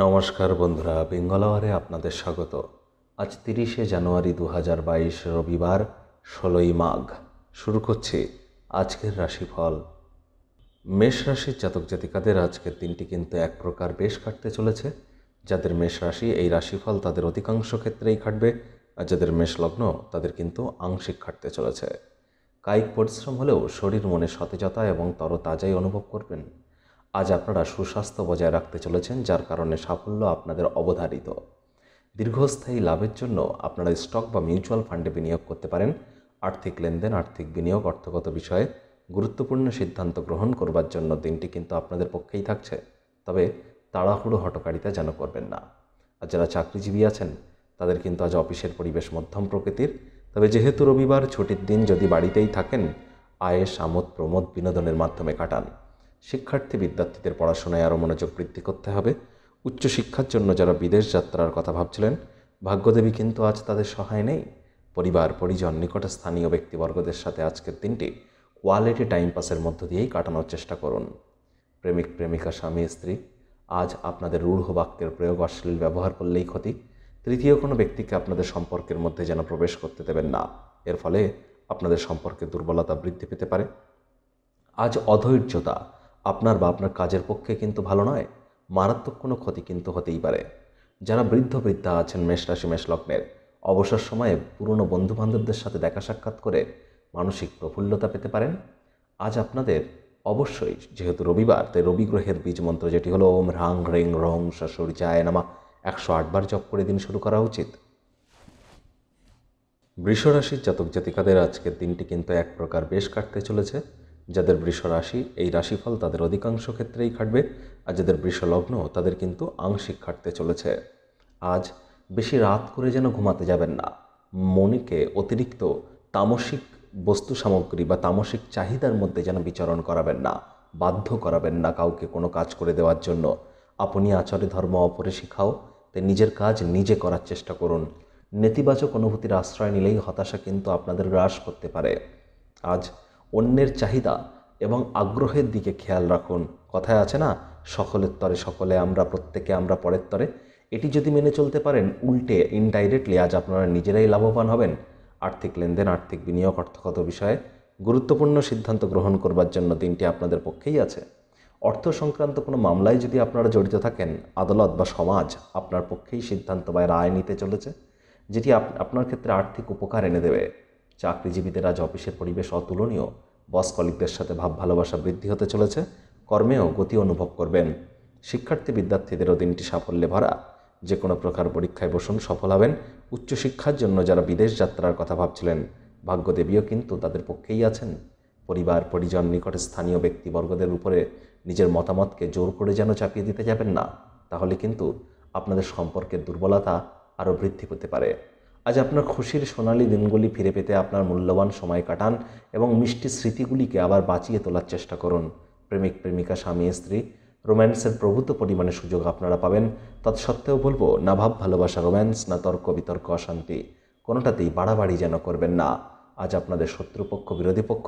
নমস্কার বন্ধুরা বেঙ্গলাওয়ারে আপনাদের স্বাগত আজ তিরিশে জানুয়ারি দু হাজার বাইশ রবিবার ষোলোই মাঘ শুরু করছে আজকের রাশিফল মেষ রাশির জাতক জাতিকাদের আজকের দিনটি কিন্তু এক প্রকার বেশ কাটতে চলেছে যাদের মেষ রাশি এই রাশিফল তাদের অধিকাংশ ক্ষেত্রেই খাটবে আর যাদের মেষ লগ্ন তাদের কিন্তু আংশিক খাটতে চলেছে কায়িক পরিশ্রম হলেও শরীর মনে সতেজতা এবং তরতাজাই অনুভব করবেন আজ আপনারা সুস্বাস্থ্য বজায় রাখতে চলেছেন যার কারণে সাফল্য আপনাদের অবধারিত দীর্ঘস্থায়ী লাভের জন্য আপনারা স্টক বা মিউচুয়াল ফান্ডে বিনিয়োগ করতে পারেন আর্থিক লেনদেন আর্থিক বিনিয়োগ অর্থগত বিষয়ে গুরুত্বপূর্ণ সিদ্ধান্ত গ্রহণ করবার জন্য দিনটি কিন্তু আপনাদের পক্ষেই থাকছে তবে তাড়াহুড়ো হটকারিতা যেন করবেন না আর যারা চাকরিজীবী আছেন তাদের কিন্তু আজ অফিসের পরিবেশ মধ্যম প্রকৃতির তবে যেহেতু রবিবার ছুটির দিন যদি বাড়িতেই থাকেন আয়েস আমোদ প্রমোদ বিনোদনের মাধ্যমে কাটান শিক্ষার্থী বিদ্যার্থীদের পড়াশোনায় আরও মনোযোগ বৃদ্ধি করতে হবে উচ্চশিক্ষার জন্য যারা বিদেশ যাত্রার কথা ভাবছিলেন ভাগ্যদেবী কিন্তু আজ তাদের সহায় নেই পরিবার পরিজন নিকট স্থানীয় ব্যক্তিবর্গদের সাথে আজকের দিনটি কোয়ালিটি টাইম পাসের মধ্য দিয়েই কাটানোর চেষ্টা করুন প্রেমিক প্রেমিকা স্বামী স্ত্রী আজ আপনাদের রূঢ় বাক্যের প্রয়োগ অশ্লীল ব্যবহার করলেই ক্ষতি তৃতীয় কোনো ব্যক্তিকে আপনাদের সম্পর্কের মধ্যে যেন প্রবেশ করতে দেবেন না এর ফলে আপনাদের সম্পর্কে দুর্বলতা বৃদ্ধি পেতে পারে আজ অধৈর্যতা আপনার বা আপনার কাজের পক্ষে কিন্তু ভালো নয় মারাত্মক কোনো ক্ষতি কিন্তু হতেই পারে যারা বৃদ্ধ বৃদ্ধা আছেন মেষরাশি লগ্নের অবসর সময়ে পুরনো বন্ধুবান্ধবদের সাথে দেখা সাক্ষাৎ করে মানসিক প্রফুল্লতা পেতে পারেন আজ আপনাদের অবশ্যই যেহেতু রবিবার তাই রবি গ্রহের বীজ মন্ত্র যেটি হলো ওম হ্রাং হ্রিং রং শাশুড়ি জায় নামা একশো আটবার জপ করে দিন শুরু করা উচিত বৃষরাশির জাতক জাতিকাদের আজকের দিনটি কিন্তু এক প্রকার বেশ কাটতে চলেছে যাদের বৃষ রাশি এই রাশিফল তাদের অধিকাংশ ক্ষেত্রেই খাটবে আর যাদের বৃষ লগ্ন তাদের কিন্তু আংশিক খাটতে চলেছে আজ বেশি রাত করে যেন ঘুমাতে যাবেন না মনিকে অতিরিক্ত তামসিক বস্তু সামগ্রী বা তামসিক চাহিদার মধ্যে যেন বিচরণ করাবেন না বাধ্য করাবেন না কাউকে কোনো কাজ করে দেওয়ার জন্য আপনি আচরে ধর্ম অপরে শিখাও তাই নিজের কাজ নিজে করার চেষ্টা করুন নেতিবাচক অনুভূতির আশ্রয় নিলেই হতাশা কিন্তু আপনাদের গ্রাস করতে পারে আজ অন্যের চাহিদা এবং আগ্রহের দিকে খেয়াল রাখুন কথায় আছে না সকলের তরে সকলে আমরা প্রত্যেকে আমরা পরের তরে এটি যদি মেনে চলতে পারেন উল্টে ইনডাইরেক্টলি আজ আপনারা নিজেরাই লাভবান হবেন আর্থিক লেনদেন আর্থিক বিনিয়োগ অর্থগত বিষয়ে গুরুত্বপূর্ণ সিদ্ধান্ত গ্রহণ করবার জন্য দিনটি আপনাদের পক্ষেই আছে অর্থ সংক্রান্ত কোনো মামলায় যদি আপনারা জড়িত থাকেন আদালত বা সমাজ আপনার পক্ষেই সিদ্ধান্ত বা রায় নিতে চলেছে যেটি আপনার ক্ষেত্রে আর্থিক উপকার এনে দেবে চাকরিজীবীদের আজ অফিসের পরিবেশ অতুলনীয় বস কলিকদের সাথে ভাব ভালোবাসা বৃদ্ধি হতে চলেছে কর্মেও গতি অনুভব করবেন শিক্ষার্থী বিদ্যার্থীদেরও দিনটি সাফল্যে ভরা যে কোনো প্রকার পরীক্ষায় বসুন সফল হবেন উচ্চশিক্ষার জন্য যারা বিদেশ যাত্রার কথা ভাবছিলেন ভাগ্যদেবীও কিন্তু তাদের পক্ষেই আছেন পরিবার পরিজন নিকটে স্থানীয় ব্যক্তিবর্গদের উপরে নিজের মতামতকে জোর করে যেন চাপিয়ে দিতে যাবেন না তাহলে কিন্তু আপনাদের সম্পর্কের দুর্বলতা আরও বৃদ্ধি পেতে পারে আজ আপনার খুশির সোনালি দিনগুলি ফিরে পেতে আপনার মূল্যবান সময় কাটান এবং মিষ্টি স্মৃতিগুলিকে আবার বাঁচিয়ে তোলার চেষ্টা করুন প্রেমিক প্রেমিকা স্বামী স্ত্রী রোম্যান্সের প্রভূত পরিমাণে সুযোগ আপনারা পাবেন তৎসত্ত্বেও বলবো না ভাব ভালোবাসা রোম্যান্স না তর্ক বিতর্ক অশান্তি কোনোটাতেই বাড়াবাড়ি যেন করবেন না আজ আপনাদের শত্রুপক্ষ বিরোধী পক্ষ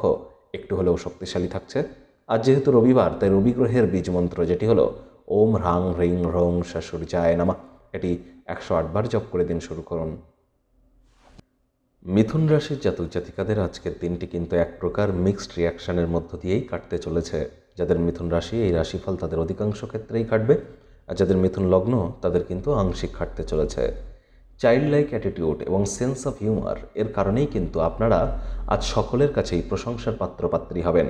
একটু হলেও শক্তিশালী থাকছে আজ যেহেতু রবিবার তাই রবি গ্রহের বীজ মন্ত্র যেটি হলো ওম হ্রাং হ্রিং হ্রং শাশুর যায় নামা এটি একশো আটবার জপ করে দিন শুরু করুন মিথুন রাশির জাতক জাতিকাদের আজকের দিনটি কিন্তু এক প্রকার মিক্সড রিয়াকশানের মধ্য দিয়েই কাটতে চলেছে যাদের মিথুন রাশি এই রাশিফল তাদের অধিকাংশ ক্ষেত্রেই কাটবে আর যাদের মিথুন লগ্ন তাদের কিন্তু আংশিক কাটতে চলেছে চাইল্ড লাইক অ্যাটিটিউড এবং সেন্স অফ হিউমার এর কারণেই কিন্তু আপনারা আজ সকলের কাছেই প্রশংসার পাত্রপাত্রী হবেন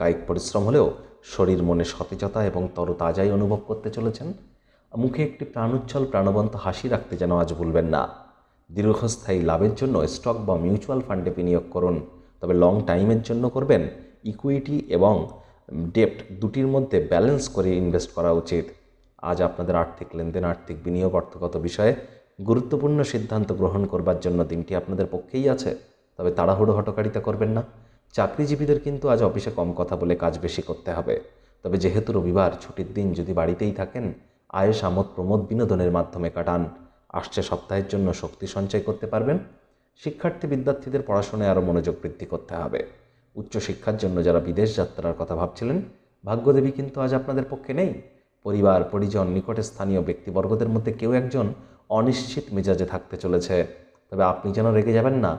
কায়িক পরিশ্রম হলেও শরীর মনে সতেজতা এবং তরতাজাই অনুভব করতে চলেছেন মুখে একটি প্রাণোচ্ছল প্রাণবন্ত হাসি রাখতে যেন আজ ভুলবেন না দীর্ঘস্থায়ী লাভের জন্য স্টক বা মিউচুয়াল ফান্ডে বিনিয়োগ করুন তবে লং টাইমের জন্য করবেন ইকুইটি এবং ডেপ্ট দুটির মধ্যে ব্যালেন্স করে ইনভেস্ট করা উচিত আজ আপনাদের আর্থিক লেনদেন আর্থিক বিনিয়োগ অর্থগত বিষয়ে গুরুত্বপূর্ণ সিদ্ধান্ত গ্রহণ করবার জন্য দিনটি আপনাদের পক্ষেই আছে তবে তাড়াহুড়ো হটকারিতা করবেন না চাকরিজীবীদের কিন্তু আজ অফিসে কম কথা বলে কাজ বেশি করতে হবে তবে যেহেতু রবিবার ছুটির দিন যদি বাড়িতেই থাকেন আয়েস আমোদ প্রমোদ বিনোদনের মাধ্যমে কাটান আসছে সপ্তাহের জন্য শক্তি সঞ্চয় করতে পারবেন শিক্ষার্থী বিদ্যার্থীদের পড়াশোনায় আরও মনোযোগ বৃদ্ধি করতে হবে উচ্চশিক্ষার জন্য যারা বিদেশ যাত্রার কথা ভাবছিলেন ভাগ্যদেবী কিন্তু আজ আপনাদের পক্ষে নেই পরিবার পরিজন নিকটে স্থানীয় ব্যক্তিবর্গদের মধ্যে কেউ একজন অনিশ্চিত মেজাজে থাকতে চলেছে তবে আপনি যেন রেগে যাবেন না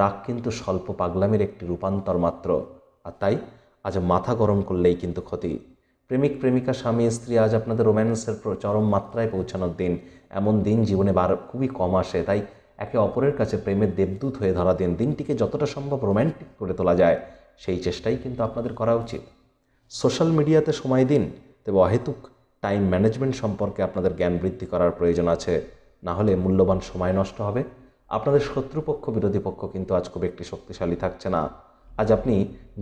রাগ কিন্তু স্বল্প পাগলামির একটি রূপান্তর মাত্র আর তাই আজ মাথা গরম করলেই কিন্তু ক্ষতি প্রেমিক প্রেমিকা স্বামী স্ত্রী আজ আপনাদের রোম্যান্সের চরম মাত্রায় পৌঁছানোর দিন এমন দিন জীবনে বার খুবই কম আসে তাই একে অপরের কাছে প্রেমের দেবদূত হয়ে ধরা দিন দিনটিকে যতটা সম্ভব রোম্যান্টিক করে তোলা যায় সেই চেষ্টাই কিন্তু আপনাদের করা উচিত সোশ্যাল মিডিয়াতে সময় দিন তবে অহেতুক টাইম ম্যানেজমেন্ট সম্পর্কে আপনাদের জ্ঞান বৃদ্ধি করার প্রয়োজন আছে না হলে মূল্যবান সময় নষ্ট হবে আপনাদের শত্রুপক্ষ বিরোধী পক্ষ কিন্তু আজ খুব একটি শক্তিশালী থাকছে না আজ আপনি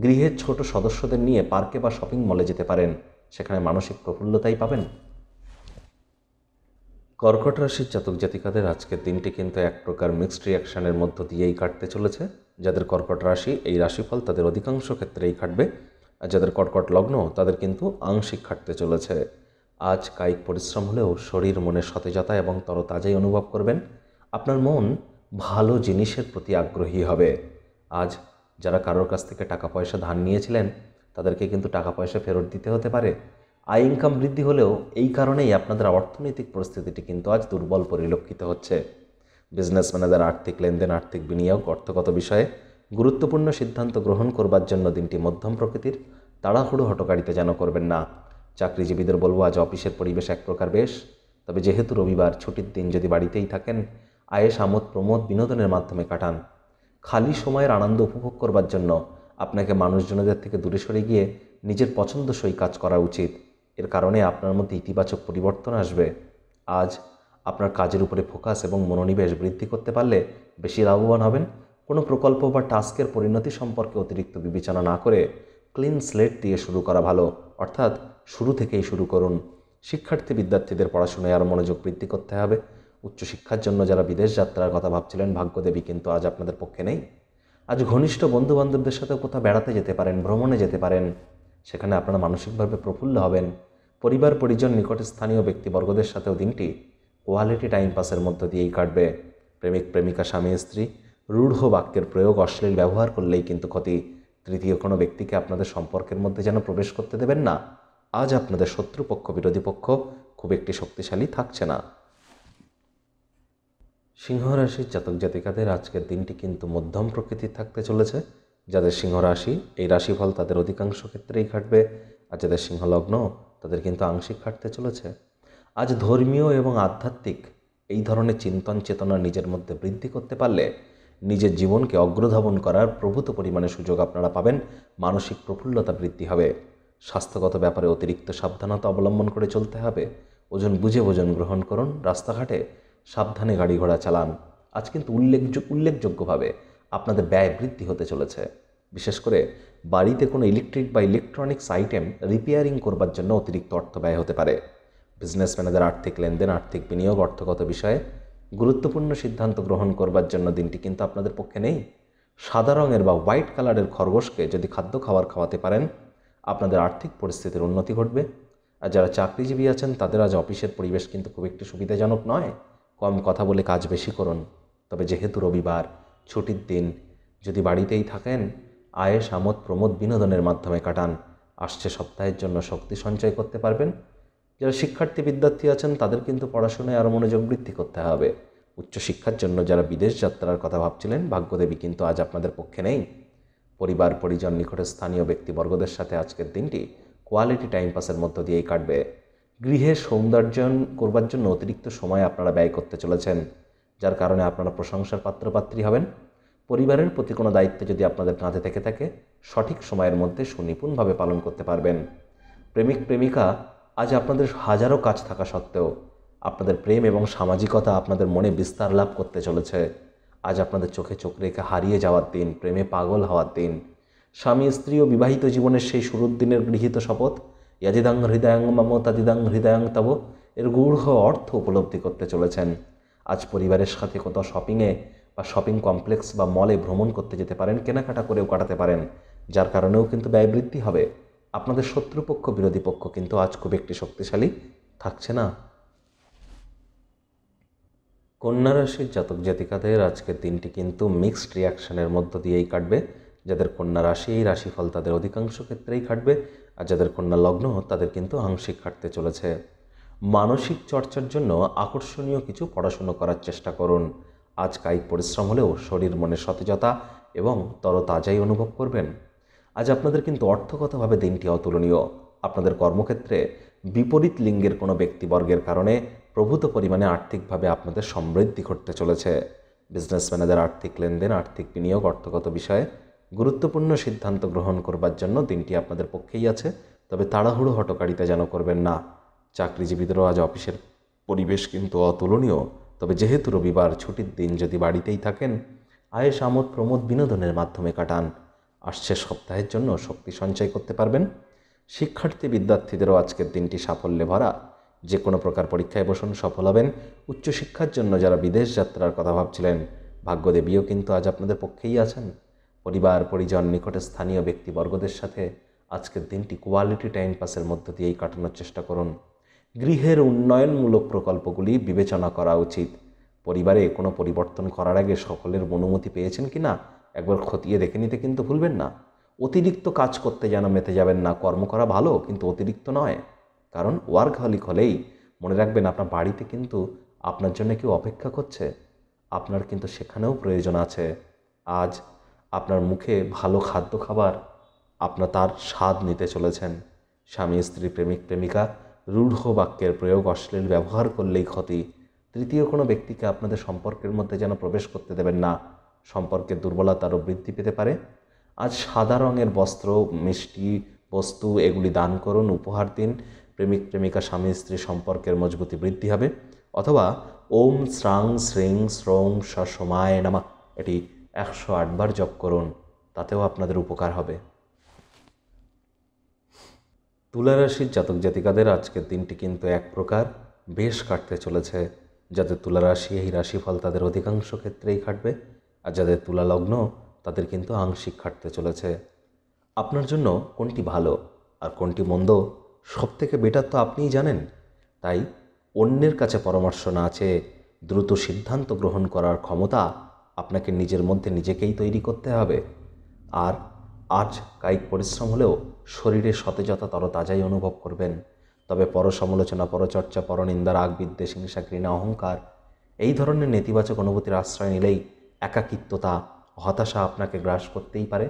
গৃহের ছোট সদস্যদের নিয়ে পার্কে বা শপিং মলে যেতে পারেন সেখানে মানসিক প্রফুল্লতাই পাবেন কর্কট রাশির জাতক জাতিকাদের আজকের দিনটি কিন্তু এক প্রকার মিক্সড রিয়াকশানের মধ্য দিয়েই কাটতে চলেছে যাদের কর্কট রাশি এই রাশিফল তাদের অধিকাংশ ক্ষেত্রেই কাটবে আর যাদের কর্কট লগ্ন তাদের কিন্তু আংশিক কাটতে চলেছে আজ কায়িক পরিশ্রম হলেও শরীর মনে সতেজতা এবং তরতাজাই অনুভব করবেন আপনার মন ভালো জিনিসের প্রতি আগ্রহী হবে আজ যারা কারোর কাছ থেকে টাকা পয়সা ধার নিয়েছিলেন তাদেরকে কিন্তু টাকা পয়সা ফেরত দিতে হতে পারে আয় ইনকাম বৃদ্ধি হলেও এই কারণেই আপনাদের অর্থনৈতিক পরিস্থিতিটি কিন্তু আজ দুর্বল পরিলক্ষিত হচ্ছে বিজনেস ম্যানেজার আর্থিক লেনদেন আর্থিক বিনিয়োগ অর্থগত বিষয়ে গুরুত্বপূর্ণ সিদ্ধান্ত গ্রহণ করবার জন্য দিনটি মধ্যম প্রকৃতির তাড়াহুড়ো হটকারিতে যেন করবেন না চাকরিজীবীদের বলবো আজ অফিসের পরিবেশ এক প্রকার বেশ তবে যেহেতু রবিবার ছুটির দিন যদি বাড়িতেই থাকেন আয়েস আমোদ প্রমোদ বিনোদনের মাধ্যমে কাটান খালি সময়ের আনন্দ উপভোগ করবার জন্য আপনাকে মানুষজনদের থেকে দূরে সরে গিয়ে নিজের পছন্দসই কাজ করা উচিত এর কারণে আপনার মধ্যে ইতিবাচক পরিবর্তন আসবে আজ আপনার কাজের উপরে ফোকাস এবং মনোনিবেশ বৃদ্ধি করতে পারলে বেশি লাভবান হবেন কোনো প্রকল্প বা টাস্কের পরিণতি সম্পর্কে অতিরিক্ত বিবেচনা না করে ক্লিন স্লেট দিয়ে শুরু করা ভালো অর্থাৎ শুরু থেকেই শুরু করুন শিক্ষার্থী বিদ্যার্থীদের পড়াশোনায় আরও মনোযোগ বৃদ্ধি করতে হবে উচ্চশিক্ষার জন্য যারা বিদেশ যাত্রার কথা ভাবছিলেন ভাগ্যদেবী কিন্তু আজ আপনাদের পক্ষে নেই আজ ঘনিষ্ঠ বন্ধুবান্ধবদের সাথে কোথাও বেড়াতে যেতে পারেন ভ্রমণে যেতে পারেন সেখানে আপনারা মানসিকভাবে প্রফুল্ল হবেন পরিবার পরিজন নিকট স্থানীয় ব্যক্তিবর্গদের সাথেও দিনটি কোয়ালিটি টাইম পাসের মধ্য দিয়েই কাটবে প্রেমিক প্রেমিকা স্বামী স্ত্রী রূঢ় বাক্যের প্রয়োগ অশ্লীল ব্যবহার করলেই কিন্তু ক্ষতি তৃতীয় কোনো ব্যক্তিকে আপনাদের সম্পর্কের মধ্যে যেন প্রবেশ করতে দেবেন না আজ আপনাদের শত্রুপক্ষ বিরোধী পক্ষ খুব একটি শক্তিশালী থাকছে না সিংহ রাশির জাতক জাতিকাদের আজকের দিনটি কিন্তু মধ্যম প্রকৃতির থাকতে চলেছে যাদের সিংহ রাশি এই রাশিফল তাদের অধিকাংশ ক্ষেত্রেই খাটবে আর যাদের সিংহলগ্ন তাদের কিন্তু আংশিক খাটতে চলেছে আজ ধর্মীয় এবং আধ্যাত্মিক এই ধরনের চিন্তন চেতনা নিজের মধ্যে বৃদ্ধি করতে পারলে নিজের জীবনকে অগ্রধাবন করার প্রভূত পরিমাণে সুযোগ আপনারা পাবেন মানসিক প্রফুল্লতা বৃদ্ধি হবে স্বাস্থ্যগত ব্যাপারে অতিরিক্ত সাবধানতা অবলম্বন করে চলতে হবে ওজন বুঝে ওজন গ্রহণ করুন রাস্তাঘাটে সাবধানে গাড়ি ঘোড়া চালান আজ কিন্তু উল্লেখযোগ্য উল্লেখযোগ্যভাবে আপনাদের ব্যয় বৃদ্ধি হতে চলেছে বিশেষ করে বাড়িতে কোনো ইলেকট্রিক বা ইলেকট্রনিক্স আইটেম রিপেয়ারিং করবার জন্য অতিরিক্ত অর্থ ব্যয় হতে পারে বিজনেসম্যানেদের আর্থিক লেনদেন আর্থিক বিনিয়োগ অর্থগত বিষয়ে গুরুত্বপূর্ণ সিদ্ধান্ত গ্রহণ করবার জন্য দিনটি কিন্তু আপনাদের পক্ষে নেই সাদা রঙের বা হোয়াইট কালারের খরগোশকে যদি খাদ্য খাবার খাওয়াতে পারেন আপনাদের আর্থিক পরিস্থিতির উন্নতি ঘটবে আর যারা চাকরিজীবী আছেন তাদের আজ অফিসের পরিবেশ কিন্তু খুব একটি সুবিধাজনক নয় কম কথা বলে কাজ বেশি করুন তবে যেহেতু রবিবার ছুটির দিন যদি বাড়িতেই থাকেন আয়েস আমোদ প্রমোদ বিনোদনের মাধ্যমে কাটান আসছে সপ্তাহের জন্য শক্তি সঞ্চয় করতে পারবেন যারা শিক্ষার্থী বিদ্যার্থী আছেন তাদের কিন্তু পড়াশোনায় আরও মনোযোগ বৃদ্ধি করতে হবে উচ্চশিক্ষার জন্য যারা বিদেশ যাত্রার কথা ভাবছিলেন ভাগ্যদেবী কিন্তু আজ আপনাদের পক্ষে নেই পরিবার পরিজন নিকটে স্থানীয় ব্যক্তিবর্গদের সাথে আজকের দিনটি কোয়ালিটি টাইম পাসের মধ্য দিয়েই কাটবে গৃহে সৌন্দর্যন করবার জন্য অতিরিক্ত সময় আপনারা ব্যয় করতে চলেছেন যার কারণে আপনারা প্রশংসার পাত্রপাত্রী হবেন পরিবারের প্রতি কোনো দায়িত্ব যদি আপনাদের কাঁধে থেকে থাকে সঠিক সময়ের মধ্যে সুনিপুণভাবে পালন করতে পারবেন প্রেমিক প্রেমিকা আজ আপনাদের হাজারো কাজ থাকা সত্ত্বেও আপনাদের প্রেম এবং সামাজিকতা আপনাদের মনে বিস্তার লাভ করতে চলেছে আজ আপনাদের চোখে চোখ রেখে হারিয়ে যাওয়ার দিন প্রেমে পাগল হওয়ার দিন স্বামী স্ত্রী ও বিবাহিত জীবনের সেই শুরুর দিনের গৃহীত শপথ ইয়াজিদাং হৃদয়াং মম হৃদয়াং হৃদয়ং তব এর গূঢ় অর্থ উপলব্ধি করতে চলেছেন আজ পরিবারের সাথে কোথাও শপিংয়ে বা শপিং কমপ্লেক্স বা মলে ভ্রমণ করতে যেতে পারেন কেনাকাটা করেও কাটাতে পারেন যার কারণেও কিন্তু ব্যয় বৃদ্ধি হবে আপনাদের শত্রুপক্ষ বিরোধী পক্ষ কিন্তু আজ খুব একটি শক্তিশালী থাকছে না কন্যা রাশির জাতক জাতিকাদের আজকের দিনটি কিন্তু মিক্সড রিয়াকশনের মধ্য দিয়েই কাটবে যাদের কন্যা রাশি এই রাশিফল তাদের অধিকাংশ ক্ষেত্রেই কাটবে আর যাদের কন্যা লগ্ন তাদের কিন্তু আংশিক কাটতে চলেছে মানসিক চর্চার জন্য আকর্ষণীয় কিছু পড়াশুনো করার চেষ্টা করুন আজ কায়িক পরিশ্রম হলেও শরীর মনে সতেজতা এবং তরতাজাই অনুভব করবেন আজ আপনাদের কিন্তু অর্থগতভাবে দিনটি অতুলনীয় আপনাদের কর্মক্ষেত্রে বিপরীত লিঙ্গের কোনো ব্যক্তিবর্গের কারণে প্রভূত পরিমাণে আর্থিকভাবে আপনাদের সমৃদ্ধি ঘটতে চলেছে বিজনেস ম্যানেজার আর্থিক লেনদেন আর্থিক বিনিয়োগ অর্থগত বিষয়ে গুরুত্বপূর্ণ সিদ্ধান্ত গ্রহণ করবার জন্য দিনটি আপনাদের পক্ষেই আছে তবে তাড়াহুড়ো হটকারিতা যেন করবেন না চাকরিজীবীদেরও আজ অফিসের পরিবেশ কিন্তু অতুলনীয় তবে যেহেতু রবিবার ছুটির দিন যদি বাড়িতেই থাকেন আয়েস আমোদ প্রমোদ বিনোদনের মাধ্যমে কাটান আসছে সপ্তাহের জন্য শক্তি সঞ্চয় করতে পারবেন শিক্ষার্থী বিদ্যার্থীদেরও আজকের দিনটি সাফল্যে ভরা যে কোনো প্রকার পরীক্ষায় বসুন সফল হবেন উচ্চশিক্ষার জন্য যারা বিদেশ যাত্রার কথা ভাবছিলেন ভাগ্যদেবীও কিন্তু আজ আপনাদের পক্ষেই আছেন পরিবার পরিজন নিকটে স্থানীয় ব্যক্তিবর্গদের সাথে আজকের দিনটি কোয়ালিটি টাইম পাসের মধ্য দিয়েই কাটানোর চেষ্টা করুন গৃহের উন্নয়নমূলক প্রকল্পগুলি বিবেচনা করা উচিত পরিবারে কোনো পরিবর্তন করার আগে সকলের অনুমতি পেয়েছেন কি না একবার খতিয়ে দেখে নিতে কিন্তু ভুলবেন না অতিরিক্ত কাজ করতে যেন মেতে যাবেন না কর্ম করা ভালো কিন্তু অতিরিক্ত নয় কারণ ওয়ার্কহলিক হলেই মনে রাখবেন আপনার বাড়িতে কিন্তু আপনার জন্য কেউ অপেক্ষা করছে আপনার কিন্তু সেখানেও প্রয়োজন আছে আজ আপনার মুখে ভালো খাদ্য খাবার আপনার তার স্বাদ নিতে চলেছেন স্বামী স্ত্রী প্রেমিক প্রেমিকা রূঢ় বাক্যের প্রয়োগ অশ্লীল ব্যবহার করলেই ক্ষতি তৃতীয় কোনো ব্যক্তিকে আপনাদের সম্পর্কের মধ্যে যেন প্রবেশ করতে দেবেন না সম্পর্কের দুর্বলতারও বৃদ্ধি পেতে পারে আজ সাদা রঙের বস্ত্র মিষ্টি বস্তু এগুলি দান করুন উপহার দিন প্রেমিক প্রেমিকা স্বামী স্ত্রী সম্পর্কের মজবুতি বৃদ্ধি হবে অথবা ওম শ্রাং শ্রেং শ্রং সসময় নামা এটি একশো আটবার জপ করুন তাতেও আপনাদের উপকার হবে তুলা রাশির জাতক জাতিকাদের আজকের দিনটি কিন্তু এক প্রকার বেশ কাটতে চলেছে যাদের তুলা রাশি এই রাশিফল তাদের অধিকাংশ ক্ষেত্রেই খাটবে আর যাদের তুলা লগ্ন তাদের কিন্তু আংশিক খাটতে চলেছে আপনার জন্য কোনটি ভালো আর কোনটি মন্দ সব থেকে বেটার তো আপনিই জানেন তাই অন্যের কাছে পরামর্শ না আছে দ্রুত সিদ্ধান্ত গ্রহণ করার ক্ষমতা আপনাকে নিজের মধ্যে নিজেকেই তৈরি করতে হবে আর আজ কায়িক পরিশ্রম হলেও শরীরে সতেজতা তরতাজাই অনুভব করবেন তবে পর সমালোচনা পরচর্চা পরনিন্দা রাগ বিদ্বেষ হিংসা ঘৃণা অহংকার এই ধরনের নেতিবাচক অনুভূতির আশ্রয় নিলেই একাকিত্বতা হতাশা আপনাকে গ্রাস করতেই পারে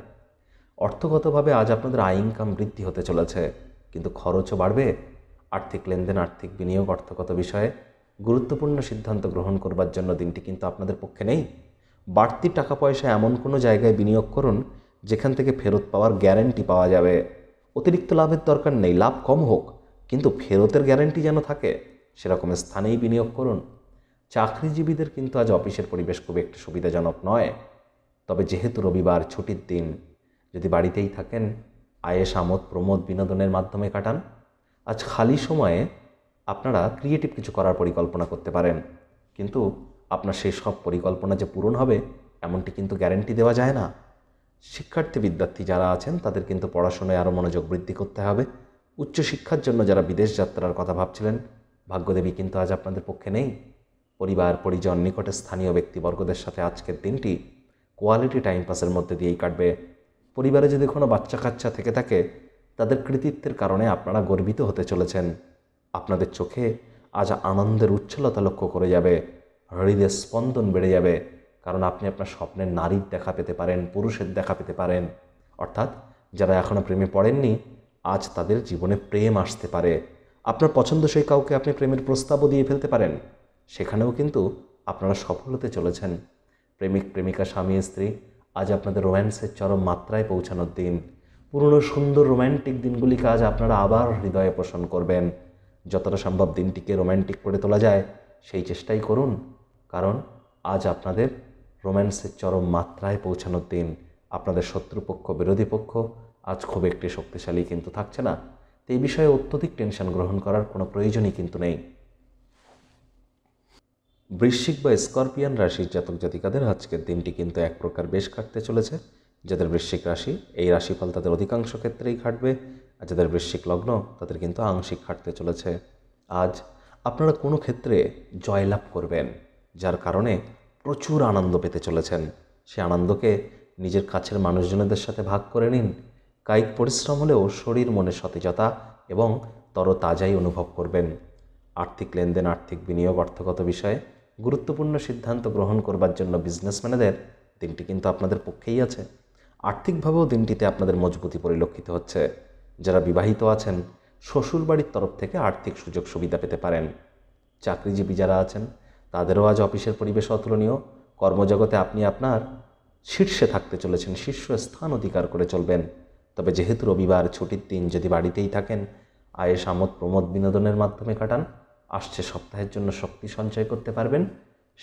অর্থগতভাবে আজ আপনাদের আয় ইনকাম বৃদ্ধি হতে চলেছে কিন্তু খরচও বাড়বে আর্থিক লেনদেন আর্থিক বিনিয়োগ অর্থগত বিষয়ে গুরুত্বপূর্ণ সিদ্ধান্ত গ্রহণ করবার জন্য দিনটি কিন্তু আপনাদের পক্ষে নেই বাড়তি টাকা পয়সা এমন কোনো জায়গায় বিনিয়োগ করুন যেখান থেকে ফেরত পাওয়ার গ্যারেন্টি পাওয়া যাবে অতিরিক্ত লাভের দরকার নেই লাভ কম হোক কিন্তু ফেরতের গ্যারেন্টি যেন থাকে সেরকম স্থানেই বিনিয়োগ করুন চাকরিজীবীদের কিন্তু আজ অফিসের পরিবেশ খুব একটু সুবিধাজনক নয় তবে যেহেতু রবিবার ছুটির দিন যদি বাড়িতেই থাকেন আয়েস আমোদ প্রমোদ বিনোদনের মাধ্যমে কাটান আজ খালি সময়ে আপনারা ক্রিয়েটিভ কিছু করার পরিকল্পনা করতে পারেন কিন্তু আপনার সেই সব পরিকল্পনা যে পূরণ হবে এমনটি কিন্তু গ্যারেন্টি দেওয়া যায় না শিক্ষার্থী বিদ্যার্থী যারা আছেন তাদের কিন্তু পড়াশোনায় আরও মনোযোগ বৃদ্ধি করতে হবে উচ্চশিক্ষার জন্য যারা বিদেশ যাত্রার কথা ভাবছিলেন ভাগ্যদেবী কিন্তু আজ আপনাদের পক্ষে নেই পরিবার পরিজন নিকটে স্থানীয় ব্যক্তিবর্গদের সাথে আজকের দিনটি কোয়ালিটি টাইম পাসের মধ্যে দিয়েই কাটবে পরিবারে যদি কোনো বাচ্চা কাচ্চা থেকে থাকে তাদের কৃতিত্বের কারণে আপনারা গর্বিত হতে চলেছেন আপনাদের চোখে আজ আনন্দের উচ্ছলতা লক্ষ্য করে যাবে হৃদয়ের স্পন্দন বেড়ে যাবে কারণ আপনি আপনার স্বপ্নের নারীর দেখা পেতে পারেন পুরুষের দেখা পেতে পারেন অর্থাৎ যারা এখনও প্রেমে পড়েননি আজ তাদের জীবনে প্রেম আসতে পারে আপনার পছন্দ সেই কাউকে আপনি প্রেমের প্রস্তাবও দিয়ে ফেলতে পারেন সেখানেও কিন্তু আপনারা সফল হতে চলেছেন প্রেমিক প্রেমিকা স্বামী স্ত্রী আজ আপনাদের রোম্যান্সের চরম মাত্রায় পৌঁছানোর দিন পুরনো সুন্দর রোম্যান্টিক দিনগুলিকে আজ আপনারা আবার হৃদয়ে পোষণ করবেন যতটা সম্ভব দিনটিকে রোম্যান্টিক করে তোলা যায় সেই চেষ্টাই করুন কারণ আজ আপনাদের রোম্যান্সের চরম মাত্রায় পৌঁছানোর দিন আপনাদের শত্রুপক্ষ বিরোধী পক্ষ আজ খুব একটি শক্তিশালী কিন্তু থাকছে না তো এই বিষয়ে অত্যধিক টেনশন গ্রহণ করার কোনো প্রয়োজনই কিন্তু নেই বৃশ্চিক বা স্করপিয়ান রাশির জাতক জাতিকাদের আজকের দিনটি কিন্তু এক প্রকার বেশ কাটতে চলেছে যাদের বৃশ্চিক রাশি এই রাশিফল তাদের অধিকাংশ ক্ষেত্রেই খাটবে আর যাদের বৃশ্চিক লগ্ন তাদের কিন্তু আংশিক খাটতে চলেছে আজ আপনারা কোনো ক্ষেত্রে জয়লাভ করবেন যার কারণে প্রচুর আনন্দ পেতে চলেছেন সে আনন্দকে নিজের কাছের মানুষজনদের সাথে ভাগ করে নিন কায়িক পরিশ্রম হলেও শরীর মনে সতেজতা এবং তরতাজাই অনুভব করবেন আর্থিক লেনদেন আর্থিক বিনিয়োগ অর্থগত বিষয়ে গুরুত্বপূর্ণ সিদ্ধান্ত গ্রহণ করবার জন্য বিজনেসম্যানেদের দিনটি কিন্তু আপনাদের পক্ষেই আছে আর্থিকভাবেও দিনটিতে আপনাদের মজবুতি পরিলক্ষিত হচ্ছে যারা বিবাহিত আছেন শ্বশুরবাড়ির তরফ থেকে আর্থিক সুযোগ সুবিধা পেতে পারেন চাকরিজীবী যারা আছেন তাদেরও আজ অফিসের পরিবেশ অতুলনীয় কর্মজগতে আপনি আপনার শীর্ষে থাকতে চলেছেন শীর্ষ স্থান অধিকার করে চলবেন তবে যেহেতু রবিবার ছুটির দিন যদি বাড়িতেই থাকেন আয়েস আমোদ প্রমোদ বিনোদনের মাধ্যমে কাটান আসছে সপ্তাহের জন্য শক্তি সঞ্চয় করতে পারবেন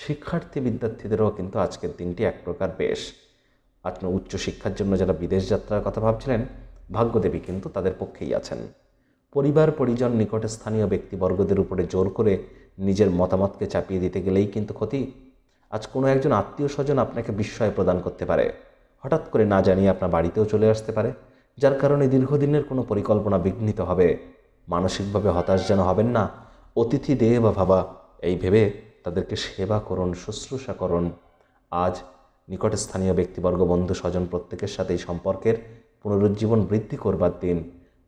শিক্ষার্থী বিদ্যার্থীদেরও কিন্তু আজকের দিনটি এক প্রকার বেশ আপনি উচ্চশিক্ষার জন্য যারা বিদেশ যাত্রার কথা ভাবছিলেন ভাগ্যদেবী কিন্তু তাদের পক্ষেই আছেন পরিবার পরিজন নিকটে স্থানীয় ব্যক্তিবর্গদের উপরে জোর করে নিজের মতামতকে চাপিয়ে দিতে গেলেই কিন্তু ক্ষতি আজ কোনো একজন আত্মীয় স্বজন আপনাকে বিস্ময় প্রদান করতে পারে হঠাৎ করে না জানিয়ে আপনার বাড়িতেও চলে আসতে পারে যার কারণে দীর্ঘদিনের কোনো পরিকল্পনা বিঘ্নিত হবে মানসিকভাবে হতাশ যেন হবেন না অতিথি দেহ বা ভাবা এই ভেবে তাদেরকে সেবা করুন শুশ্রূষা করুন আজ নিকটস্থানীয় ব্যক্তিবর্গ বন্ধু স্বজন প্রত্যেকের সাথে এই সম্পর্কের পুনরুজ্জীবন বৃদ্ধি করবার দিন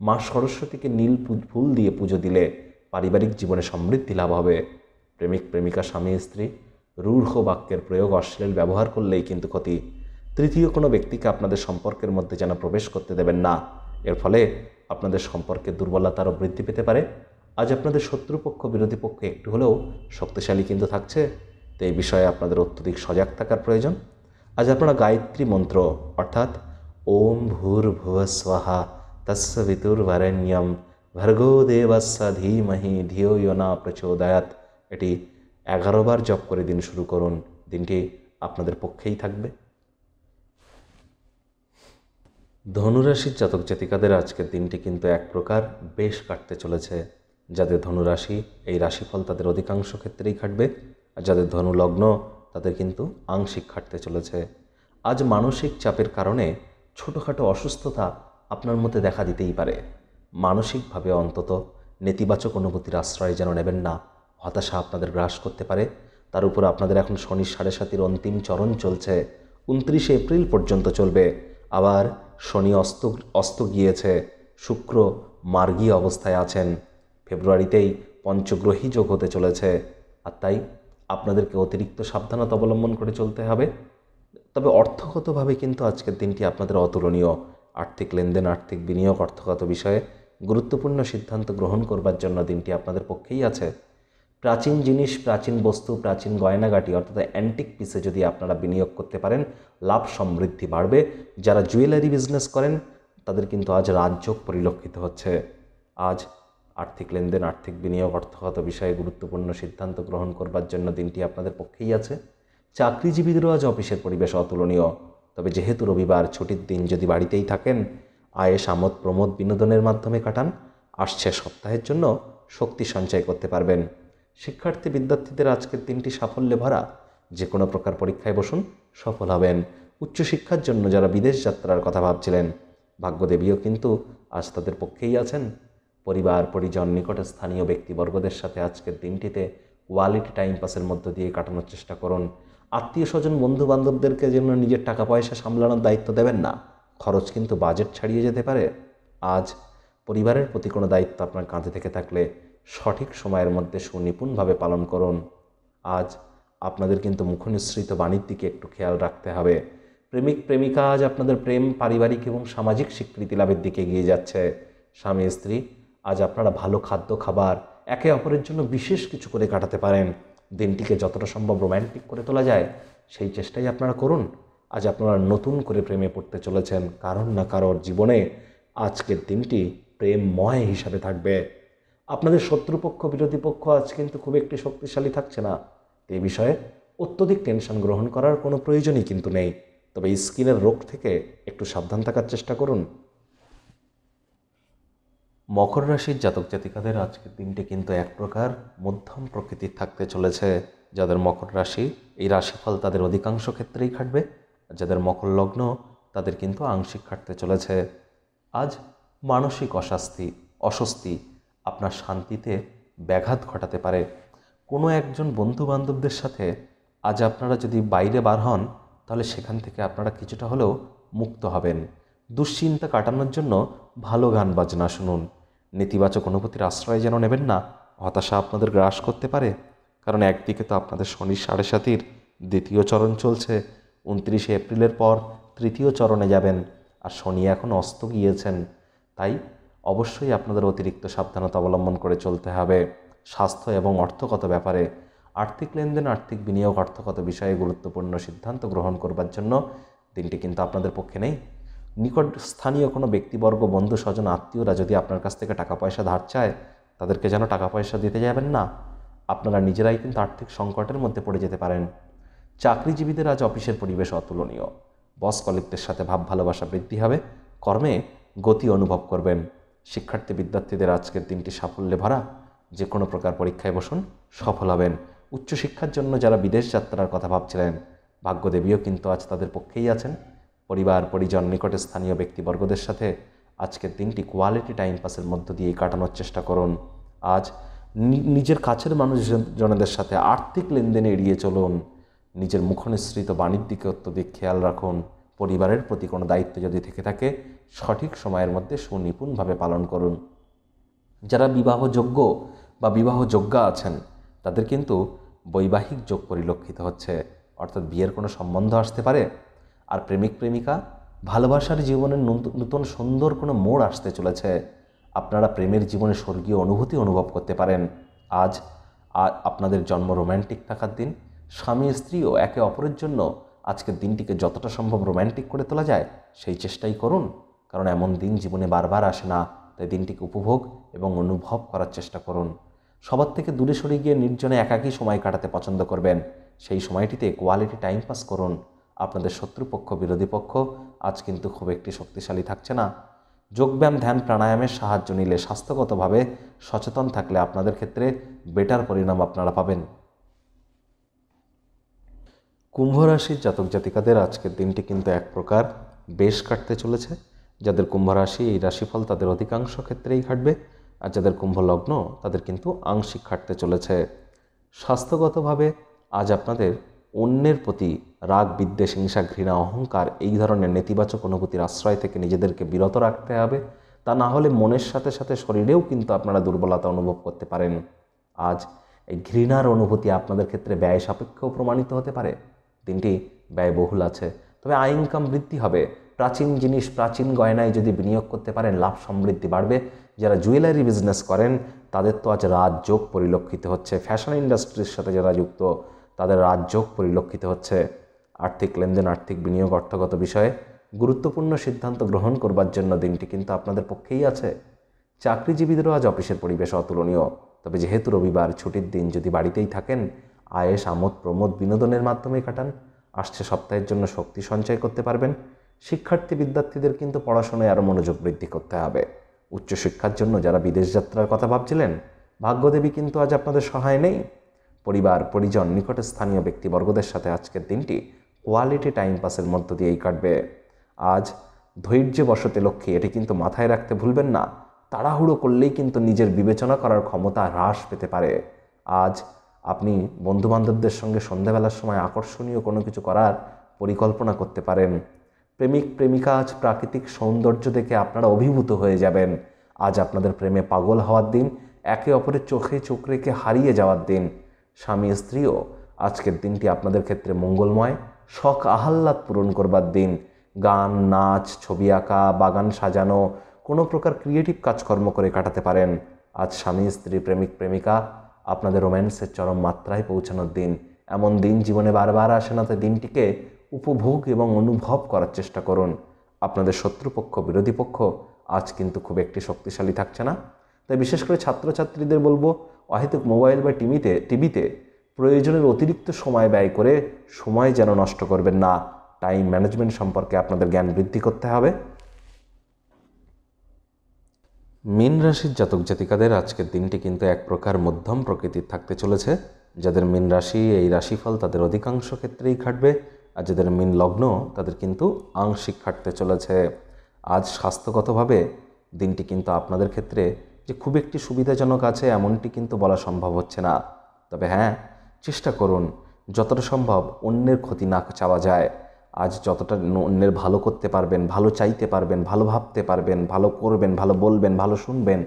মা সরস্বতীকে নীল ফুল দিয়ে পুজো দিলে পারিবারিক জীবনে সমৃদ্ধি লাভ হবে প্রেমিক প্রেমিকা স্বামী স্ত্রী রূঢ় বাক্যের প্রয়োগ অশ্লীল ব্যবহার করলেই কিন্তু ক্ষতি তৃতীয় কোনো ব্যক্তিকে আপনাদের সম্পর্কের মধ্যে যেন প্রবেশ করতে দেবেন না এর ফলে আপনাদের সম্পর্কে দুর্বলতারও বৃদ্ধি পেতে পারে আজ আপনাদের শত্রুপক্ষ বিরোধী পক্ষ একটু হলেও শক্তিশালী কিন্তু থাকছে তো এই বিষয়ে আপনাদের অত্যধিক সজাগ থাকার প্রয়োজন আজ আপনারা গায়ত্রী মন্ত্র অর্থাৎ ওম ভূর ভুয় স্বাহা তস্য দেবাসা দেবাস্য ধীমহি ধিও ইয়না প্রচোদয়াত এটি এগারোবার জপ করে দিন শুরু করুন দিনটি আপনাদের পক্ষেই থাকবে ধনুরাশির জাতক জাতিকাদের আজকের দিনটি কিন্তু এক প্রকার বেশ কাটতে চলেছে যাদের ধনুরাশি এই রাশিফল তাদের অধিকাংশ ক্ষেত্রেই খাটবে আর যাদের ধনুলগ্ন তাদের কিন্তু আংশিক খাটতে চলেছে আজ মানসিক চাপের কারণে ছোটোখাটো অসুস্থতা আপনার মধ্যে দেখা দিতেই পারে মানসিকভাবে অন্তত নেতিবাচক অনুভূতির আশ্রয় যেন নেবেন না হতাশা আপনাদের গ্রাস করতে পারে তার উপর আপনাদের এখন শনি সাড়ে সাতির অন্তিম চরণ চলছে উনত্রিশে এপ্রিল পর্যন্ত চলবে আবার শনি অস্ত অস্ত গিয়েছে শুক্র মার্গী অবস্থায় আছেন ফেব্রুয়ারিতেই পঞ্চগ্রহী যোগ হতে চলেছে আর তাই আপনাদেরকে অতিরিক্ত সাবধানতা অবলম্বন করে চলতে হবে তবে অর্থগতভাবে কিন্তু আজকের দিনটি আপনাদের অতুলনীয় আর্থিক লেনদেন আর্থিক বিনিয়োগ অর্থগত বিষয়ে গুরুত্বপূর্ণ সিদ্ধান্ত গ্রহণ করবার জন্য দিনটি আপনাদের পক্ষেই আছে প্রাচীন জিনিস প্রাচীন বস্তু প্রাচীন গয়নাগাটি অর্থাৎ অ্যান্টিক পিসে যদি আপনারা বিনিয়োগ করতে পারেন লাভ সমৃদ্ধি বাড়বে যারা জুয়েলারি বিজনেস করেন তাদের কিন্তু আজ রাজযোগ পরিলক্ষিত হচ্ছে আজ আর্থিক লেনদেন আর্থিক বিনিয়োগ অর্থগত বিষয়ে গুরুত্বপূর্ণ সিদ্ধান্ত গ্রহণ করবার জন্য দিনটি আপনাদের পক্ষেই আছে চাকরিজীবীদেরও আজ অফিসের পরিবেশ অতুলনীয় তবে যেহেতু রবিবার ছুটির দিন যদি বাড়িতেই থাকেন আয়ে সামদ প্রমোদ বিনোদনের মাধ্যমে কাটান আসছে সপ্তাহের জন্য শক্তি সঞ্চয় করতে পারবেন শিক্ষার্থী বিদ্যার্থীদের আজকের দিনটি সাফল্যে ভরা যে কোনো প্রকার পরীক্ষায় বসুন সফল হবেন উচ্চশিক্ষার জন্য যারা বিদেশ যাত্রার কথা ভাবছিলেন ভাগ্যদেবীও কিন্তু আজ তাদের পক্ষেই আছেন পরিবার পরিজন নিকট স্থানীয় ব্যক্তিবর্গদের সাথে আজকের দিনটিতে কোয়ালিটি টাইম পাসের মধ্য দিয়ে কাটানোর চেষ্টা করুন আত্মীয় স্বজন বন্ধু বান্ধবদেরকে যেন নিজের টাকা পয়সা সামলানোর দায়িত্ব দেবেন না খরচ কিন্তু বাজেট ছাড়িয়ে যেতে পারে আজ পরিবারের প্রতি কোনো দায়িত্ব আপনার কাঁধে থেকে থাকলে সঠিক সময়ের মধ্যে সুনিপুণভাবে পালন করুন আজ আপনাদের কিন্তু মুখনিসৃত বাণীর দিকে একটু খেয়াল রাখতে হবে প্রেমিক প্রেমিকা আজ আপনাদের প্রেম পারিবারিক এবং সামাজিক স্বীকৃতি লাভের দিকে এগিয়ে যাচ্ছে স্বামী স্ত্রী আজ আপনারা ভালো খাদ্য খাবার একে অপরের জন্য বিশেষ কিছু করে কাটাতে পারেন দিনটিকে যতটা সম্ভব রোম্যান্টিক করে তোলা যায় সেই চেষ্টাই আপনারা করুন আজ আপনারা নতুন করে প্রেমে পড়তে চলেছেন কারণ না কারোর জীবনে আজকের দিনটি প্রেমময় হিসাবে থাকবে আপনাদের শত্রুপক্ষ বিরোধী পক্ষ আজ কিন্তু খুব একটি শক্তিশালী থাকছে না এ বিষয়ে অত্যধিক টেনশন গ্রহণ করার কোনো প্রয়োজনই কিন্তু নেই তবে স্কিনের রোগ থেকে একটু সাবধান থাকার চেষ্টা করুন মকর রাশির জাতক জাতিকাদের আজকের দিনটি কিন্তু এক প্রকার মধ্যম প্রকৃতির থাকতে চলেছে যাদের মকর রাশি এই রাশিফল তাদের অধিকাংশ ক্ষেত্রেই খাটবে যাদের মকর লগ্ন তাদের কিন্তু আংশিক খাটতে চলেছে আজ মানসিক অস্বাস্তি অস্বস্তি আপনার শান্তিতে ব্যাঘাত ঘটাতে পারে কোনো একজন বন্ধু বান্ধবদের সাথে আজ আপনারা যদি বাইরে বার হন তাহলে সেখান থেকে আপনারা কিছুটা হলেও মুক্ত হবেন দুশ্চিন্তা কাটানোর জন্য ভালো গান বাজনা শুনুন নেতিবাচক অনুভূতির আশ্রয় যেন নেবেন না হতাশা আপনাদের গ্রাস করতে পারে কারণ একদিকে তো আপনাদের শনি সাড়ে সাতির দ্বিতীয় চরণ চলছে উনত্রিশে এপ্রিলের পর তৃতীয় চরণে যাবেন আর শনি এখন অস্ত গিয়েছেন তাই অবশ্যই আপনাদের অতিরিক্ত সাবধানতা অবলম্বন করে চলতে হবে স্বাস্থ্য এবং অর্থগত ব্যাপারে আর্থিক লেনদেন আর্থিক বিনিয়োগ অর্থগত বিষয়ে গুরুত্বপূর্ণ সিদ্ধান্ত গ্রহণ করবার জন্য দিনটি কিন্তু আপনাদের পক্ষে নেই নিকট স্থানীয় কোনো ব্যক্তিবর্গ বন্ধু স্বজন আত্মীয়রা যদি আপনার কাছ থেকে টাকা পয়সা ধার চায় তাদেরকে যেন টাকা পয়সা দিতে যাবেন না আপনারা নিজেরাই কিন্তু আর্থিক সংকটের মধ্যে পড়ে যেতে পারেন চাকরিজীবীদের আজ অফিসের পরিবেশ অতুলনীয় বস কলিকদের সাথে ভাব ভালোবাসা বৃদ্ধি হবে কর্মে গতি অনুভব করবেন শিক্ষার্থী বিদ্যার্থীদের আজকের দিনটি সাফল্যে ভরা যে কোনো প্রকার পরীক্ষায় বসুন সফল হবেন উচ্চশিক্ষার জন্য যারা বিদেশ যাত্রার কথা ভাবছিলেন ভাগ্যদেবীও কিন্তু আজ তাদের পক্ষেই আছেন পরিবার পরিজন নিকটে স্থানীয় ব্যক্তিবর্গদের সাথে আজকের দিনটি কোয়ালিটি টাইম পাসের মধ্য দিয়ে কাটানোর চেষ্টা করুন আজ নিজের কাছের মানুষজনদের সাথে আর্থিক লেনদেনে এড়িয়ে চলুন নিজের মুখনিসৃত বাণিজ্যিক দিকে অত্যধিক খেয়াল রাখুন পরিবারের প্রতি কোনো দায়িত্ব যদি থেকে থাকে সঠিক সময়ের মধ্যে সুনিপুণভাবে পালন করুন যারা বিবাহযোগ্য বা বিবাহযোগ্যা আছেন তাদের কিন্তু বৈবাহিক যোগ পরিলক্ষিত হচ্ছে অর্থাৎ বিয়ের কোনো সম্বন্ধ আসতে পারে আর প্রেমিক প্রেমিকা ভালোবাসার জীবনের নতুন সুন্দর কোনো মোড় আসতে চলেছে আপনারা প্রেমের জীবনে স্বর্গীয় অনুভূতি অনুভব করতে পারেন আজ আপনাদের জন্ম রোম্যান্টিক থাকার দিন স্বামী স্ত্রীও একে অপরের জন্য আজকের দিনটিকে যতটা সম্ভব রোম্যান্টিক করে তোলা যায় সেই চেষ্টাই করুন কারণ এমন দিন জীবনে বারবার আসে না তাই দিনটিকে উপভোগ এবং অনুভব করার চেষ্টা করুন সবার থেকে দূরে সরে গিয়ে নির্জনে একাকী সময় কাটাতে পছন্দ করবেন সেই সময়টিতে কোয়ালিটি টাইম পাস করুন আপনাদের শত্রুপক্ষ বিরোধী পক্ষ আজ কিন্তু খুব একটি শক্তিশালী থাকছে না যোগব্যায়াম ধ্যান প্রাণায়ামের সাহায্য নিলে স্বাস্থ্যগতভাবে সচেতন থাকলে আপনাদের ক্ষেত্রে বেটার পরিণাম আপনারা পাবেন কুম্ভ রাশির জাতক জাতিকাদের আজকের দিনটি কিন্তু এক প্রকার বেশ কাটতে চলেছে যাদের কুম্ভ রাশি এই রাশিফল তাদের অধিকাংশ ক্ষেত্রেই খাটবে আর যাদের কুম্ভ লগ্ন তাদের কিন্তু আংশিক খাটতে চলেছে স্বাস্থ্যগতভাবে আজ আপনাদের অন্যের প্রতি রাগ বিদ্বেষ হিংসা ঘৃণা অহংকার এই ধরনের নেতিবাচক অনুভূতির আশ্রয় থেকে নিজেদেরকে বিরত রাখতে হবে তা না হলে মনের সাথে সাথে শরীরেও কিন্তু আপনারা দুর্বলতা অনুভব করতে পারেন আজ এই ঘৃণার অনুভূতি আপনাদের ক্ষেত্রে ব্যয় সাপেক্ষেও প্রমাণিত হতে পারে দিনটি ব্যয়বহুল আছে তবে আয় ইনকাম বৃদ্ধি হবে প্রাচীন জিনিস প্রাচীন গয়নায় যদি বিনিয়োগ করতে পারেন লাভ সমৃদ্ধি বাড়বে যারা জুয়েলারি বিজনেস করেন তাদের তো আজ রাজযোগ পরিলক্ষিত হচ্ছে ফ্যাশন ইন্ডাস্ট্রির সাথে যারা যুক্ত তাদের রাজযোগ পরিলক্ষিত হচ্ছে আর্থিক লেনদেন আর্থিক বিনিয়োগ অর্থগত বিষয়ে গুরুত্বপূর্ণ সিদ্ধান্ত গ্রহণ করবার জন্য দিনটি কিন্তু আপনাদের পক্ষেই আছে চাকরিজীবীদেরও আজ অফিসের পরিবেশ অতুলনীয় তবে যেহেতু রবিবার ছুটির দিন যদি বাড়িতেই থাকেন আয়েস আমোদ প্রমোদ বিনোদনের মাধ্যমে কাটান আসছে সপ্তাহের জন্য শক্তি সঞ্চয় করতে পারবেন শিক্ষার্থী বিদ্যার্থীদের কিন্তু পড়াশোনায় আরও মনোযোগ বৃদ্ধি করতে হবে উচ্চশিক্ষার জন্য যারা বিদেশ যাত্রার কথা ভাবছিলেন ভাগ্যদেবী কিন্তু আজ আপনাদের সহায় নেই পরিবার পরিজন নিকট স্থানীয় ব্যক্তিবর্গদের সাথে আজকের দিনটি কোয়ালিটি টাইম পাসের মধ্য দিয়েই কাটবে আজ ধৈর্য লক্ষ্যে এটি কিন্তু মাথায় রাখতে ভুলবেন না তাড়াহুড়ো করলেই কিন্তু নিজের বিবেচনা করার ক্ষমতা হ্রাস পেতে পারে আজ আপনি বন্ধুবান্ধবদের সঙ্গে সন্ধ্যাবেলার সময় আকর্ষণীয় কোনো কিছু করার পরিকল্পনা করতে পারেন প্রেমিক প্রেমিকা আজ প্রাকৃতিক সৌন্দর্য দেখে আপনারা অভিভূত হয়ে যাবেন আজ আপনাদের প্রেমে পাগল হওয়ার দিন একে অপরের চোখে চোখ রেখে হারিয়ে যাওয়ার দিন স্বামী স্ত্রীও আজকের দিনটি আপনাদের ক্ষেত্রে মঙ্গলময় শখ আহ্লাদ পূরণ করবার দিন গান নাচ ছবি আঁকা বাগান সাজানো কোনো প্রকার ক্রিয়েটিভ কাজকর্ম করে কাটাতে পারেন আজ স্বামী স্ত্রী প্রেমিক প্রেমিকা আপনাদের রোম্যান্সের চরম মাত্রায় পৌঁছানোর দিন এমন দিন জীবনে বারবার আসে না তাই দিনটিকে উপভোগ এবং অনুভব করার চেষ্টা করুন আপনাদের শত্রুপক্ষ বিরোধী পক্ষ আজ কিন্তু খুব একটি শক্তিশালী থাকছে না তাই বিশেষ করে ছাত্রছাত্রীদের বলবো অহেতুক মোবাইল বা টিভিতে টিভিতে প্রয়োজনের অতিরিক্ত সময় ব্যয় করে সময় যেন নষ্ট করবেন না টাইম ম্যানেজমেন্ট সম্পর্কে আপনাদের জ্ঞান বৃদ্ধি করতে হবে মীন রাশির জাতক জাতিকাদের আজকের দিনটি কিন্তু এক প্রকার মধ্যম প্রকৃতির থাকতে চলেছে যাদের মীন রাশি এই রাশিফল তাদের অধিকাংশ ক্ষেত্রেই খাটবে আর যাদের মীন লগ্ন তাদের কিন্তু আংশিক খাটতে চলেছে আজ স্বাস্থ্যগতভাবে দিনটি কিন্তু আপনাদের ক্ষেত্রে যে খুব একটি সুবিধাজনক আছে এমনটি কিন্তু বলা সম্ভব হচ্ছে না তবে হ্যাঁ চেষ্টা করুন যতটা সম্ভব অন্যের ক্ষতি না চাওয়া যায় আজ যতটা অন্যের ভালো করতে পারবেন ভালো চাইতে পারবেন ভালো ভাবতে পারবেন ভালো করবেন ভালো বলবেন ভালো শুনবেন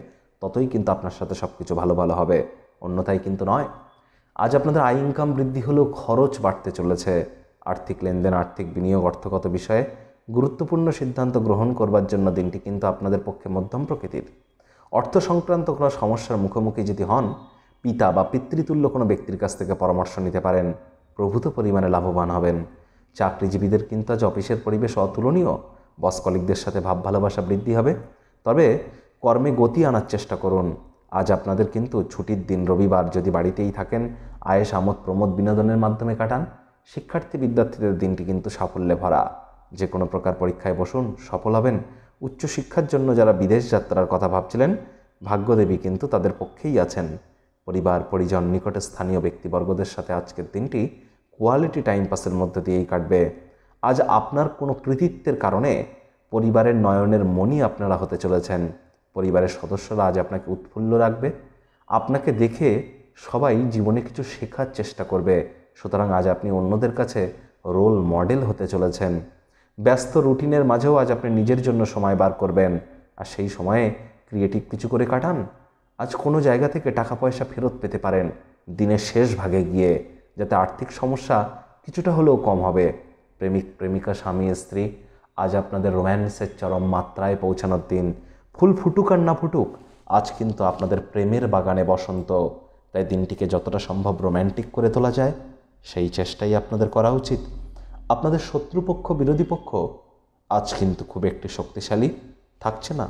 ততই কিন্তু আপনার সাথে সব কিছু ভালো ভালো হবে অন্যথায় কিন্তু নয় আজ আপনাদের আয় ইনকাম বৃদ্ধি হলেও খরচ বাড়তে চলেছে আর্থিক লেনদেন আর্থিক বিনিয়োগ অর্থগত বিষয়ে গুরুত্বপূর্ণ সিদ্ধান্ত গ্রহণ করবার জন্য দিনটি কিন্তু আপনাদের পক্ষে মধ্যম প্রকৃতির অর্থ সংক্রান্ত কোনো সমস্যার মুখোমুখি যদি হন পিতা বা পিতৃতুল্য কোনো ব্যক্তির কাছ থেকে পরামর্শ নিতে পারেন প্রভূত পরিমাণে লাভবান হবেন চাকরিজীবীদের কিন্তু আজ অফিসের পরিবেশ অতুলনীয় বস কলিকদের সাথে ভাব ভালোবাসা বৃদ্ধি হবে তবে কর্মে গতি আনার চেষ্টা করুন আজ আপনাদের কিন্তু ছুটির দিন রবিবার যদি বাড়িতেই থাকেন আয়েস আমোদ প্রমোদ বিনোদনের মাধ্যমে কাটান শিক্ষার্থী বিদ্যার্থীদের দিনটি কিন্তু সাফল্যে ভরা যে কোনো প্রকার পরীক্ষায় বসুন সফল হবেন উচ্চশিক্ষার জন্য যারা বিদেশ যাত্রার কথা ভাবছিলেন ভাগ্যদেবী কিন্তু তাদের পক্ষেই আছেন পরিবার পরিজন নিকটে স্থানীয় ব্যক্তিবর্গদের সাথে আজকের দিনটি কোয়ালিটি টাইম পাসের মধ্যে দিয়েই কাটবে আজ আপনার কোনো কৃতিত্বের কারণে পরিবারের নয়নের মনি আপনারা হতে চলেছেন পরিবারের সদস্যরা আজ আপনাকে উৎফুল্ল রাখবে আপনাকে দেখে সবাই জীবনে কিছু শেখার চেষ্টা করবে সুতরাং আজ আপনি অন্যদের কাছে রোল মডেল হতে চলেছেন ব্যস্ত রুটিনের মাঝেও আজ আপনি নিজের জন্য সময় বার করবেন আর সেই সময়ে ক্রিয়েটিভ কিছু করে কাটান আজ কোনো জায়গা থেকে টাকা পয়সা ফেরত পেতে পারেন দিনের শেষ ভাগে গিয়ে যাতে আর্থিক সমস্যা কিছুটা হলেও কম হবে প্রেমিক প্রেমিকা স্বামী স্ত্রী আজ আপনাদের রোম্যান্সের চরম মাত্রায় পৌঁছানোর দিন ফুল ফুটুক আর না ফুটুক আজ কিন্তু আপনাদের প্রেমের বাগানে বসন্ত তাই দিনটিকে যতটা সম্ভব রোম্যান্টিক করে তোলা যায় সেই চেষ্টাই আপনাদের করা উচিত আপনাদের শত্রুপক্ষ বিরোধী পক্ষ আজ কিন্তু খুব একটি শক্তিশালী থাকছে না